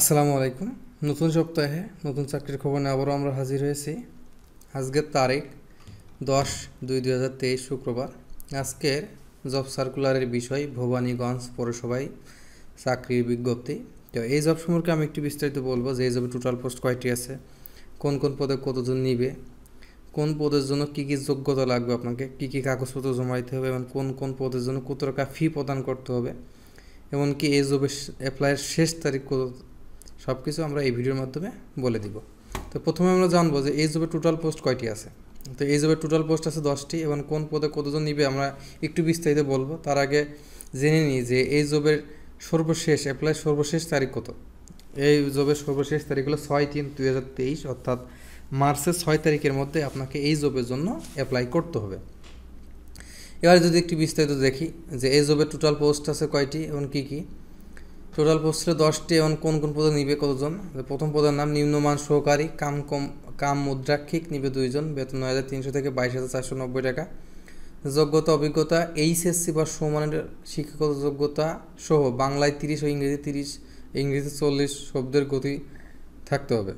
আসসালামু আলাইকুম নতুন সপ্তাহে নতুন চাকরির খবর নিয়ে আবারও আমরা হাজির হয়েছি আজকের তারিখ দশ দুই দুই হাজার তেইশ শুক্রবার আজকের জব সার্কুলারের বিষয় ভবানীগঞ্জ পৌরসভায় চাকরির বিজ্ঞপ্তি তো এই জব সম্পর্কে আমি একটু বিস্তারিত বলবো যে এই জবে টোটাল পোস্ট কয়টি আছে কোন কোন পদে কতজন নিবে কোন পদের জন্য কী কী যোগ্যতা লাগবে আপনাকে কী কী কাগজপত্র জমা দিতে হবে এবং কোন কোন পদের জন্য কত টাকা ফি প্রদান করতে হবে এমনকি এই জবের অ্যাপ্লাইয়ের শেষ তারিখ সব কিছু আমরা এই ভিডিওর মাধ্যমে বলে দিব তো প্রথমে আমরা জানবো যে এই জবের টোটাল পোস্ট কয়টি আছে তো এই জবের টোটাল পোস্ট আছে দশটি এবং কোন পদে কতজন নিবে আমরা একটু বিস্তারিত বলবো তার আগে জেনে নিই যে এই জবের সর্বশেষ অ্যাপ্লাই সর্বশেষ তারিখ কত এই জবের সর্বশেষ তারিখ হলো ছয় তিন দুই হাজার তেইশ অর্থাৎ মার্চের ছয় তারিখের মধ্যে আপনাকে এই জবের জন্য অ্যাপ্লাই করতে হবে এবার যদি একটু বিস্তারিত দেখি যে এই জবের টোটাল পোস্ট আছে কয়টি এবং কী কী টোটাল পোস্ট ছিল দশটি এবং কোন কোন পদে নিবে কতজন প্রথম পদের নাম নিম্নমান সহকারী কাম কম কাম মুদ্রাক্ষিক নিবে দুইজন বেতন নয় হাজার তিনশো থেকে বাইশ হাজার চারশো নব্বই টাকা যোগ্যতা অভিজ্ঞতা এইচএসসি বা সমানের শিক্ষাগত যোগ্যতা সহ বাংলায় তিরিশ ও ইংরেজি তিরিশ ইংরেজি চল্লিশ শব্দের গতি থাকতে হবে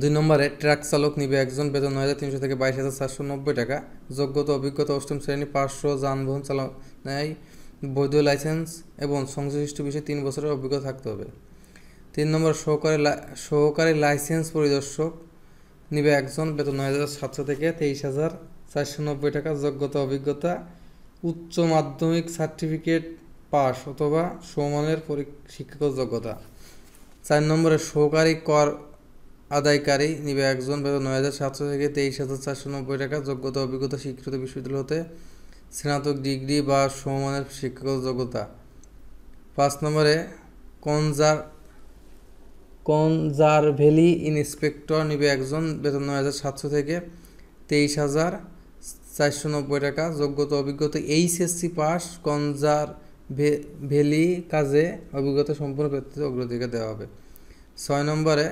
দুই নম্বরে ট্রাক চালক নিবে একজন বেতন নয় হাজার তিনশো থেকে বাইশ হাজার চারশো নব্বই টাকা যোগ্যতা অভিজ্ঞতা অষ্টম শ্রেণী পাঁচশো যানবাহন নেয় বৈধ লাইসেন্স এবং সংশ্লিষ্ট বিষয়ে তিন বছরের অভিজ্ঞতা থাকতে হবে তিন নম্বর সহকারী সহকারী লাইসেন্স পরিদর্শক নিবে একজন বেতন নয় হাজার সাতশো থেকে তেইশ হাজার চারশো নব্বই টাকা যোগ্যতা অভিজ্ঞতা উচ্চ মাধ্যমিক সার্টিফিকেট পাস অথবা সমানের শিক্ষাগত যোগ্যতা চার নম্বরে সহকারী কর আদায়কারী নিবে একজন বেতন নয় হাজার সাতশো থেকে তেইশ হাজার চারশো নব্বই টাকা যোগ্যতা অভিজ্ঞতা স্বীকৃত বিশ্ববিদ্যালয় হতে স্নাতক ডিগ্রি বা সমমানের শিক্ষাগত যোগ্যতা পাঁচ নম্বরে কনজার কনজার ভ্যালি ইন্সপেক্টর নিবে একজন বেতন নয় হাজার সাতশো থেকে তেইশ হাজার চারশো নব্বই টাকা যোগ্যতা অভিজ্ঞতা এইচএসসি পাস কনজার ভ্যালি কাজে অভিজ্ঞতা সম্পূর্ণ ব্যক্তিতে অগ্রাধিকার দেওয়া হবে ছয় নম্বরে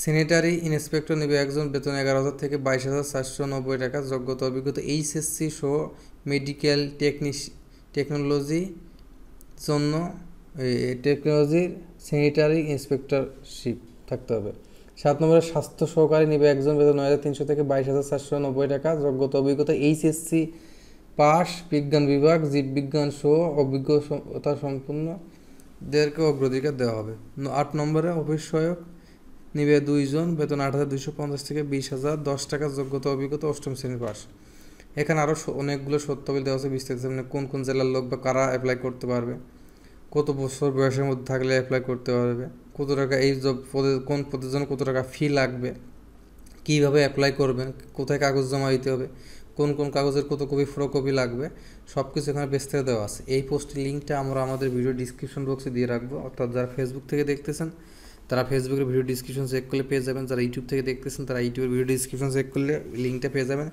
সেনেটারি ইন্সপেক্টর নেবে একজন বেতন এগারো হাজার থেকে বাইশ হাজার চারশো নব্বই টাকা যোগ্যতা অভিজ্ঞতা এইচএসসি সহ মেডিকেল টেকনিশ টেকনোলজি জন্য টেকনোলজির সেনিটারি ইন্সপেক্টরশিপ থাকতে হবে সাত নম্বরে স্বাস্থ্য সহকারী নেবে একজন বেতন নয় হাজার তিনশো থেকে বাইশ হাজার চারশো নব্বই টাকা যোগ্যতা অভিজ্ঞতা এইচএসসি পাস বিজ্ঞান বিভাগ জীববিজ্ঞান সহ অভিজ্ঞতা সম্পূর্ণদেরকে অগ্রাধিকার দেওয়া হবে আট নম্বরে অভিষয়ক নিবে দুইজন বেতন আট হাজার দুইশো পঞ্চাশ থেকে বিশ হাজার দশ টাকা যোগ্যতা অভিজ্ঞতা অষ্টম শ্রেণীর পাস এখানে আরও অনেকগুলো সত্যাবলী দেওয়া আছে বিস্তারিত মানে কোন কোন জেলার লোক বা কারা অ্যাপ্লাই করতে পারবে কত বছর বয়সের মধ্যে থাকলে অ্যাপ্লাই করতে পারবে কত টাকা এই জব কোন পদের জন্য কত টাকা ফি লাগবে কীভাবে অ্যাপ্লাই করবেন কোথায় কাগজ জমা দিতে হবে কোন কোন কাগজের কত কপি কপি লাগবে সব কিছু এখানে বিস্তারিত দেওয়া আছে এই পোস্টের লিঙ্কটা আমরা আমাদের ভিডিও ডিসক্রিপশন বক্সে দিয়ে রাখবো অর্থাৎ যারা ফেসবুক থেকে দেখতেছেন তারা ফেসবুকের ভিডিও ডিসক্রিপশন চেক করলে পেয়ে যাবেন যারা ইউটিউব থেকে দেখতেছেন তারা ইউটিউবের ভিডিও ডিসক্রিপশন চেক করলে লিঙ্কটা পেয়ে যাবেন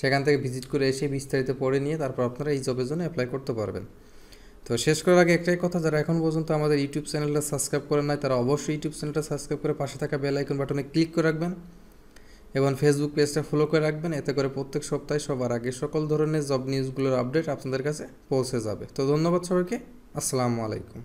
সেখান থেকে ভিজিট করে এসে বিস্তারিত পড়ে নিয়ে তারপর আপনারা এই জবের জন্য অ্যাপ্লাই করতে পারবেন তো শেষ করার আগে একটাই কথা যারা এখন পর্যন্ত আমাদের ইউটিউব চ্যানেলটা সাবস্ক্রাইব করেন নাই তারা অবশ্যই ইউটিউব চ্যানেলটা সাবস্ক্রাইব করে পাশে থাকা বেল আইকন বাটনে ক্লিক করে রাখবেন এবং ফেসবুক পেজটা ফলো করে রাখবেন এতে করে প্রত্যেক সপ্তাহে সবার আগে সকল ধরনের জব নিউজগুলোর আপডেট আপনাদের কাছে পৌঁছে যাবে তো ধন্যবাদ সবাইকে আসসালামু আলাইকুম